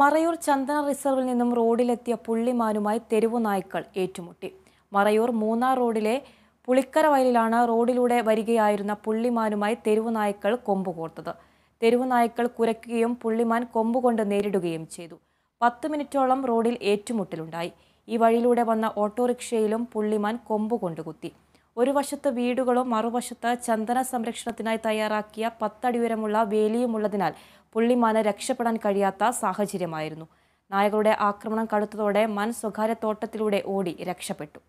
മറയൂർ ചന്ദന റിസർവിൽ നിന്നും റോഡിലെത്തിയ പുള്ളിമാനുമായി തെരുവു നായ്ക്കൾ ഏറ്റുമുട്ടി മറയൂർ മൂന്നാർ റോഡിലെ പുളിക്കര വയലിലാണ് റോഡിലൂടെ വരികയായിരുന്ന പുള്ളിമാനുമായി തെരുവു നായ്ക്കൾ കൊമ്പുകോർത്തത് തെരുവു നായ്ക്കൾ കുരയ്ക്കുകയും പുള്ളിമാൻ കൊമ്പുകൊണ്ട് നേരിടുകയും ചെയ്തു പത്ത് മിനിറ്റോളം റോഡിൽ ഏറ്റുമുട്ടലുണ്ടായി ഈ വഴിയിലൂടെ വന്ന ഓട്ടോറിക്ഷയിലും പുള്ളിമാൻ കൊമ്പുകൊണ്ട് കുത്തി ഒരു വശത്ത് വീടുകളും മറുവശത്ത് ചന്ദന സംരക്ഷണത്തിനായി തയ്യാറാക്കിയ പത്തടി ഉയരമുള്ള വേലിയുമുള്ളതിനാൽ പുള്ളിമാന് രക്ഷപ്പെടാൻ കഴിയാത്ത സാഹചര്യമായിരുന്നു നായകളുടെ ആക്രമണം കടുത്തതോടെ മൻ സ്വകാര്യ തോട്ടത്തിലൂടെ ഓടി രക്ഷപ്പെട്ടു